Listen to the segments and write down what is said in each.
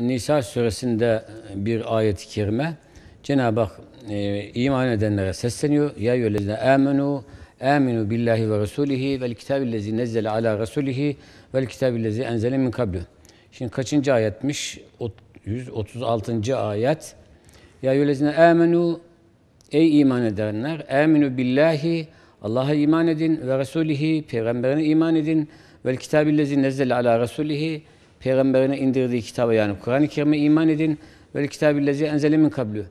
Nisa suresinde e, bir ayet-i kerime Cenab-ı Hak e, iman edenlere sesleniyor. Ya yüllezine amenu aminu billahi ve resulihi vel kitabillezi nezzele ala resulihi vel kitabillezi enzele min kablu. Şimdi kaçıncı ayetmiş? 136. ayet. Ya yüllezine amenu ey iman edenler aminu billahi Allah'a iman edin ve resulihi peygamberine iman edin vel kitabillezi nezzele ala resulihi peygamberine indirdiği kitaba yani Kur'an-ı Kerim'e iman edin ve kitabillezi enzele min kablü.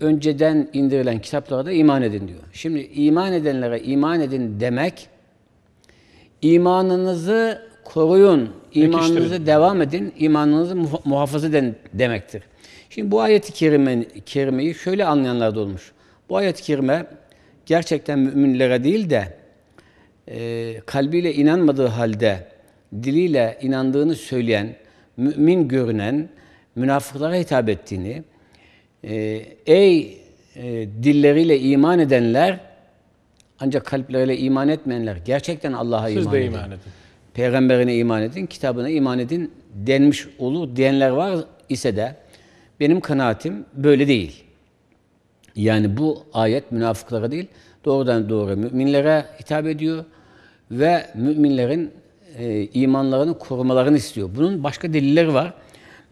Önceden indirilen kitaplara da iman edin diyor. Şimdi iman edenlere iman edin demek imanınızı koruyun, imanınızı devam edin, imanınızı muhafaza edin demektir. Şimdi bu ayet-i kerimeyi şöyle anlayanlar da olmuş. Bu ayet-i kerime gerçekten müminlere değil de e, kalbiyle inanmadığı halde diliyle inandığını söyleyen, mümin görünen münafıklara hitap ettiğini, e, ey e, dilleriyle iman edenler ancak kalpleriyle iman etmeyenler gerçekten Allah'a iman, iman edin. Peygamberine iman edin, kitabına iman edin denmiş olur diyenler var ise de benim kanaatim böyle değil. Yani bu ayet münafıklara değil, doğrudan doğru müminlere hitap ediyor ve müminlerin e, imanlarını korumalarını istiyor. Bunun başka delilleri var.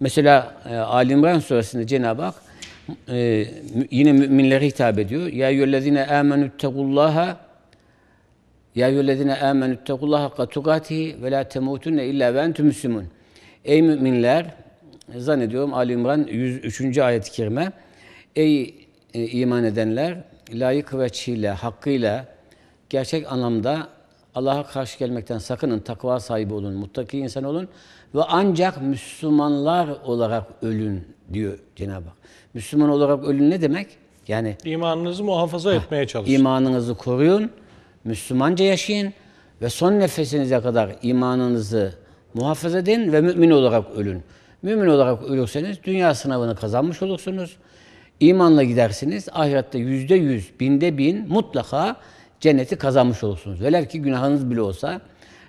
Mesela e, Ali İmran suresinde Cenab-ı Hak e, yine müminlere hitap ediyor. Ya yüllezine amenüttegullaha Ya yüllezine amenüttegullaha katukatihi ve la temutunne illa ve entüm müslümün. Ey müminler zannediyorum Ali İmran 103. ayet-i kerime Ey e, iman edenler layık ve çile, hakkıyla gerçek anlamda Allah'a karşı gelmekten sakının, takva sahibi olun, muttaki insan olun ve ancak Müslümanlar olarak ölün diyor Cenab-ı Hak. Müslüman olarak ölün ne demek? Yani imanınızı muhafaza heh, etmeye çalışın. İmanınızı koruyun, Müslümanca yaşayın ve son nefesinize kadar imanınızı muhafaza edin ve mümin olarak ölün. Mümin olarak ölürseniz dünya sınavını kazanmış olursunuz. İmanla gidersiniz. Ahirette yüzde yüz, binde bin mutlaka cenneti kazanmış olursunuz. Velev ki günahınız bile olsa,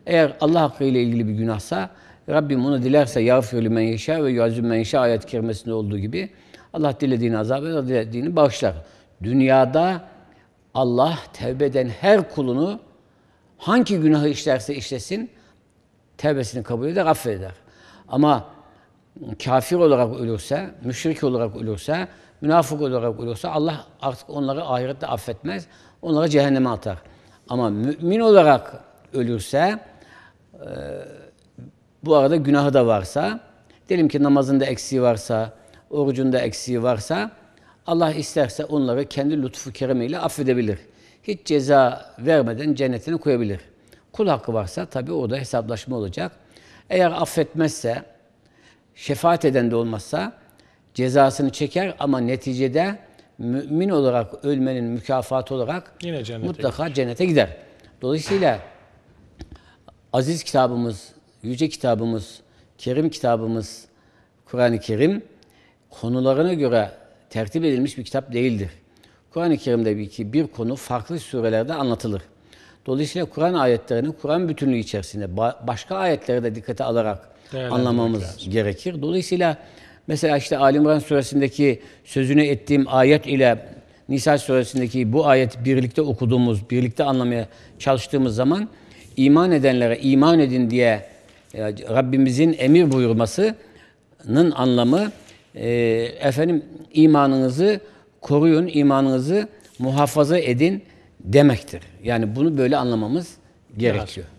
eğer Allah hakkı ile ilgili bir günahsa, Rabbim onu dilerse yağfirli men yeşâ ve yuazzim men yeşâ ayet kerimesinde olduğu gibi Allah dilediğini azap eder, dilediğini bağışlar. Dünyada Allah tevbe eden her kulunu hangi günahı işlerse işlesin tevbesini kabul eder, affeder. Ama kafir olarak ölürse, müşrik olarak ölürse, münafık olarak ölürse Allah artık onları ahirette affetmez onlara cehenneme atar. Ama mümin olarak ölürse e, bu arada günahı da varsa, diyelim ki namazında eksiği varsa, orucunda eksiği varsa Allah isterse onları kendi lütfu keremiyle affedebilir. Hiç ceza vermeden cennetine koyabilir. Kul hakkı varsa tabii orada hesaplaşma olacak. Eğer affetmezse, şefaat eden de olmazsa cezasını çeker ama neticede mümin olarak ölmenin mükafatı olarak Yine cennete mutlaka gider. cennete gider. Dolayısıyla aziz kitabımız, yüce kitabımız, kerim kitabımız Kur'an-ı Kerim konularına göre tertip edilmiş bir kitap değildir. Kur'an-ı Kerim'de bir, ki bir konu farklı surelerde anlatılır. Dolayısıyla Kur'an ayetlerini Kur'an bütünlüğü içerisinde başka ayetleri de dikkate alarak anlamamız gerekir. Dolayısıyla Mesela işte Ali İmran suresindeki sözünü ettiğim ayet ile Nisa suresindeki bu ayet birlikte okuduğumuz, birlikte anlamaya çalıştığımız zaman iman edenlere iman edin diye e, Rabbimizin emir buyurmasının anlamı e, efendim imanınızı koruyun, imanınızı muhafaza edin demektir. Yani bunu böyle anlamamız gerekiyor. Evet.